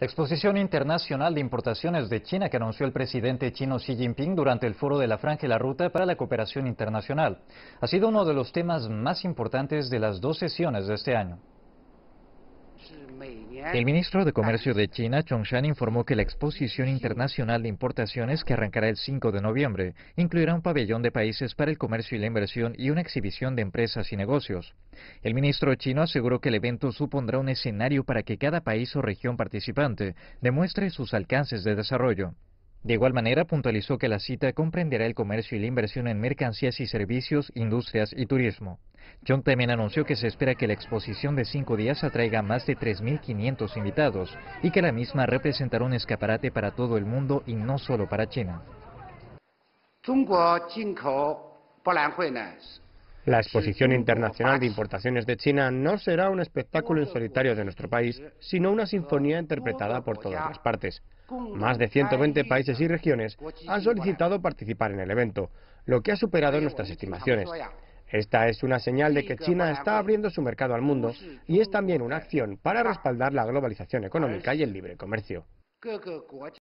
La exposición internacional de importaciones de China que anunció el presidente chino Xi Jinping durante el foro de la Franja y la Ruta para la Cooperación Internacional ha sido uno de los temas más importantes de las dos sesiones de este año. El ministro de Comercio de China, Chongshan, informó que la exposición internacional de importaciones que arrancará el 5 de noviembre incluirá un pabellón de países para el comercio y la inversión y una exhibición de empresas y negocios. El ministro chino aseguró que el evento supondrá un escenario para que cada país o región participante demuestre sus alcances de desarrollo. De igual manera, puntualizó que la cita comprenderá el comercio y la inversión en mercancías y servicios, industrias y turismo. John también anunció que se espera que la exposición de cinco días atraiga más de 3.500 invitados y que la misma representará un escaparate para todo el mundo y no solo para China. La exposición internacional de importaciones de China no será un espectáculo en solitario de nuestro país, sino una sinfonía interpretada por todas las partes. Más de 120 países y regiones han solicitado participar en el evento, lo que ha superado nuestras estimaciones. Esta es una señal de que China está abriendo su mercado al mundo y es también una acción para respaldar la globalización económica y el libre comercio.